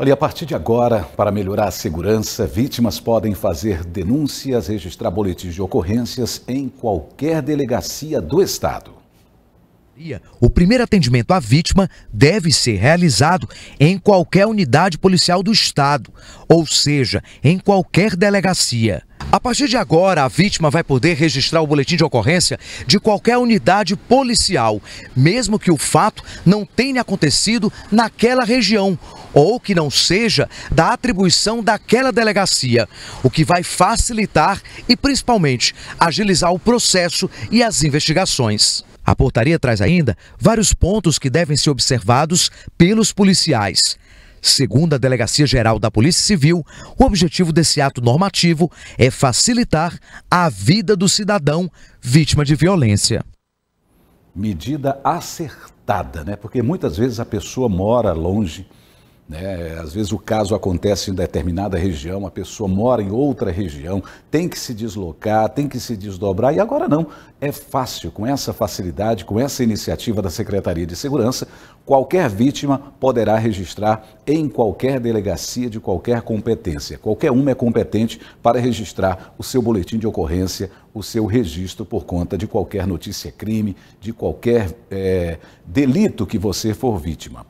Olha, a partir de agora, para melhorar a segurança, vítimas podem fazer denúncias, registrar boletins de ocorrências em qualquer delegacia do Estado. O primeiro atendimento à vítima deve ser realizado em qualquer unidade policial do Estado, ou seja, em qualquer delegacia. A partir de agora, a vítima vai poder registrar o boletim de ocorrência de qualquer unidade policial, mesmo que o fato não tenha acontecido naquela região ou que não seja da atribuição daquela delegacia, o que vai facilitar e principalmente agilizar o processo e as investigações. A portaria traz ainda vários pontos que devem ser observados pelos policiais. Segundo a Delegacia Geral da Polícia Civil, o objetivo desse ato normativo é facilitar a vida do cidadão vítima de violência. Medida acertada, né? Porque muitas vezes a pessoa mora longe, né? Às vezes o caso acontece em determinada região, a pessoa mora em outra região, tem que se deslocar, tem que se desdobrar, e agora não. É fácil, com essa facilidade, com essa iniciativa da Secretaria de Segurança, qualquer vítima poderá registrar em qualquer delegacia de qualquer competência. Qualquer uma é competente para registrar o seu boletim de ocorrência, o seu registro por conta de qualquer notícia crime, de qualquer é, delito que você for vítima.